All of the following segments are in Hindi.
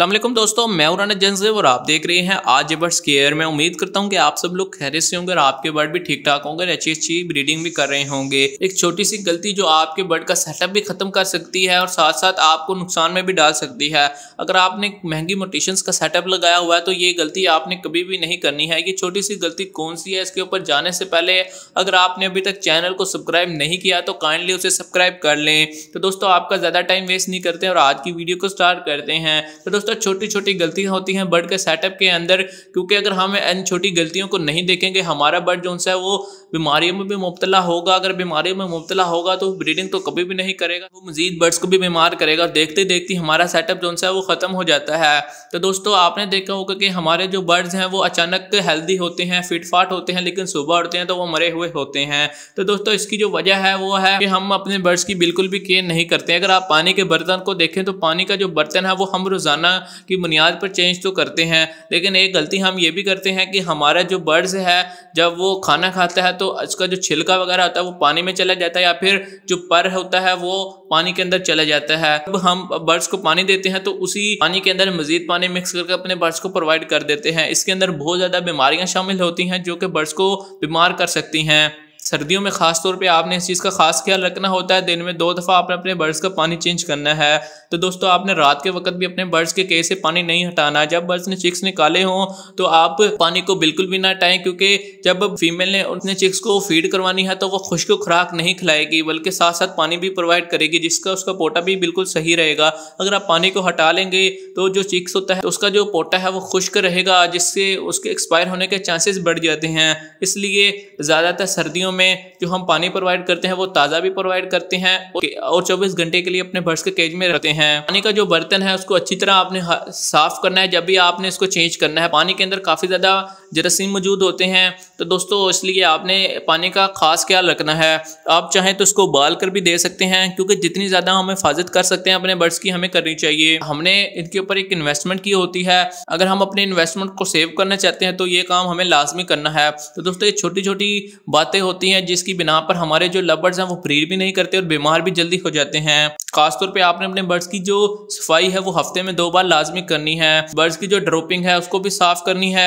असलम दोस्तों मैं उराना जंजेब और आप देख रहे हैं आज बर्ड्स केयर में उम्मीद करता हूं कि आप सब लोग खैरे से होंगे और आपके बर्ड भी ठीक ठाक होंगे अच्छी अच्छी ब्रीडिंग भी कर रहे होंगे एक छोटी सी गलती जो आपके बर्ड का सेटअप भी खत्म कर सकती है और साथ साथ आपको नुकसान में भी डाल सकती है अगर आपने महंगी मोटिशन का सेटअप लगाया हुआ है तो ये गलती आपने कभी भी नहीं करनी है ये छोटी सी गलती कौन सी है इसके ऊपर जाने से पहले अगर आपने अभी तक चैनल को सब्सक्राइब नहीं किया तो काइंडली उसे सब्सक्राइब कर लें तो दोस्तों आपका ज़्यादा टाइम वेस्ट नहीं करते और आज की वीडियो को स्टार्ट करते हैं तो दोस्तों दोस्तों छोटी छोटी गलतियाँ होती हैं बर्ड के सेटअप के अंदर क्योंकि अगर हम इन छोटी गलतियों को नहीं देखेंगे हमारा बर्ड जो है वो बीमारियों में भी मुबतला होगा अगर बीमारियों में मुबतला होगा तो ब्रीडिंग तो कभी भी नहीं करेगा वो मजीद बर्ड्स को भी बीमार करेगा देखते देखते हमारा सेटअप जो है वो ख़त्म हो जाता है तो दोस्तों आपने देखा होगा कि हमारे जो बर्ड्स हैं वो अचानक हेल्दी होते हैं फिट फाट होते हैं लेकिन सुबह उठते हैं तो वो मरे हुए होते हैं तो दोस्तों इसकी जो वजह है वो है कि हम अपने बर्ड्स की बिल्कुल भी केयर नहीं करते अगर आप पानी के बर्तन को देखें तो पानी का जो बर्तन है वो हम रोज़ाना कि बुनियाद पर चेंज तो करते हैं लेकिन एक गलती हम ये भी करते हैं कि हमारा जो बर्ड्स है जब वो खाना खाता है तो उसका जो छिलका वगैरह होता है वो पानी में चला जाता है या फिर जो पर होता है वो पानी के अंदर चला जाता है जब हम बर्ड्स को पानी देते हैं तो उसी पानी के अंदर मजीद पानी मिक्स करके अपने बर्ड्स को प्रोवाइड कर देते हैं इसके अंदर बहुत ज़्यादा बीमारियाँ शामिल होती हैं जो कि बर्ड्स को बीमार कर सकती हैं सर्दियों में खास तौर पे आपने इस चीज़ का खास ख्याल रखना होता है दिन में दो दफ़ा आपने अपने बर्ड्स का पानी चेंज करना है तो दोस्तों आपने रात के वक्त भी अपने बर्ड्स के कैसे से पानी नहीं हटाना जब बर्ड्स ने चिक्स निकाले हों तो आप पानी को बिल्कुल भी ना हटाएं क्योंकि जब फीमेल ने उसने चिक्स को फीड करवानी है तो वो खुश्क खुराक नहीं खिलाएगी बल्कि साथ साथ पानी भी प्रोवाइड करेगी जिसका उसका पोटा भी बिल्कुल सही रहेगा अगर आप पानी को हटा लेंगे तो जो चिक्स होता है उसका जो पोटा है वो खुश्क रहेगा जिससे उसके एक्सपायर होने के चांसेस बढ़ जाते हैं इसलिए ज़्यादातर सर्दियों कंपनियों में जो हम पानी प्रोवाइड करते हैं वो ताज़ा भी प्रोवाइड करते हैं और चौबीस घंटे के लिए अपने बर्ड्स के केज में रहते हैं पानी का जो बर्तन है उसको अच्छी तरह आपने साफ करना है जब भी आपने इसको चेंज करना है पानी के अंदर काफ़ी ज़्यादा जरासीम मौजूद होते हैं तो दोस्तों इसलिए आपने पानी का खास ख्याल रखना है आप चाहें तो इसको उबाल कर भी दे सकते हैं क्योंकि जितनी ज़्यादा हम हिफाजत कर सकते हैं अपने बर्ड्स की हमें करनी चाहिए हमने इनके ऊपर एक इन्वेस्टमेंट की होती है अगर हम अपने इन्वेस्टमेंट को सेव करना चाहते हैं तो ये काम हमें लाजमी करना है तो दोस्तों ये छोटी छोटी बातें होती हैं जिसकी बिना पर हमारे जो लबर्ड्स हैं वो ब्रीड भी नहीं करते और बीमार भी जल्दी हो जाते हैं खासतौर पे आपने अपने बर्ड्स की जो सफाई है वो हफ्ते में दो बार लाजमी करनी है बर्ड्स की जो ड्रॉपिंग है उसको भी साफ़ करनी है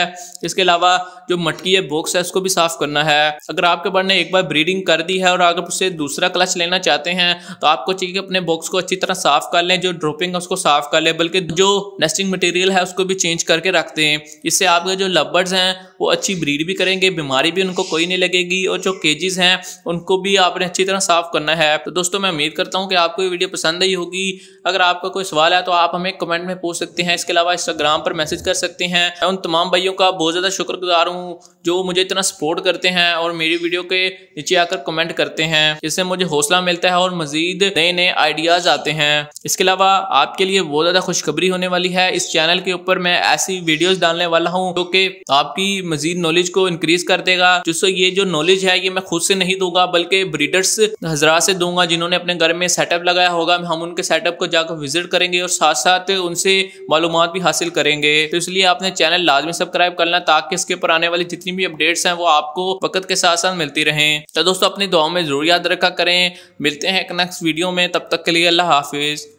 इसके अलावा जो मटकी है बॉक्स है उसको भी साफ़ करना है अगर आपके बर्ड ने एक बार ब्रीडिंग कर दी है और अगर उससे दूसरा क्लच लेना चाहते हैं तो आपको चाहिए कि अपने बॉक्स को अच्छी तरह साफ़ कर लें जो ड्रोपिंग है उसको साफ़ कर लें बल्कि जो नेस्टिंग मटेरियल है उसको भी चेंज करके रख दें इससे आपके जो लबर्ड्स हैं वो अच्छी ब्रीड भी करेंगे बीमारी भी उनको कोई नहीं लगेगी और जो केजेस हैं उनको भी आपने अच्छी तरह साफ़ करना है तो दोस्तों मैं उम्मीद करता हूँ कि आपको ये वीडियो पसंद आई होगी अगर आपका कोई सवाल है तो आप हमें कमेंट में पूछ सकते हैं इसके अलावा इंस्टाग्राम पर मैसेज कर सकते हैं मैं उन तमाम भाइयों का बहुत ज़्यादा शुक्रगुजार हूँ जो मुझे इतना सपोर्ट करते हैं और मेरी वीडियो के नीचे आकर कमेंट करते हैं इससे मुझे हौसला मिलता है और मज़ीद नए नए आइडियाज़ आते हैं इसके अलावा आपके लिए बहुत ज़्यादा खुशखबरी होने वाली है इस चैनल के ऊपर मैं ऐसी वीडियोज़ डालने वाला हूँ जो कि आपकी मज़ीद नॉलेज को इंक्रीज़ कर देगा जिससे ये जो नॉलेज है ये मैं खुद से नहीं दूंगा बल्कि ब्रीडर्स हजरा से दूंगा जिन्होंने अपने घर में सेटअप लगाया हो होगा हम उनके सेटअप को जाकर विजिट करेंगे और साथ साथ उनसे मालूम भी हासिल करेंगे तो इसलिए आपने चैनल लाजमी सब्सक्राइब करना ताकि इसके ऊपर आने वाली जितनी भी अपडेट्स हैं वो आपको वक्त के साथ साथ मिलती रहे तो दोस्तों अपनी दुआओं में जरूर याद रखा करें मिलते हैं नेक्स्ट वीडियो में तब तक के लिए अल्लाह हाफिज़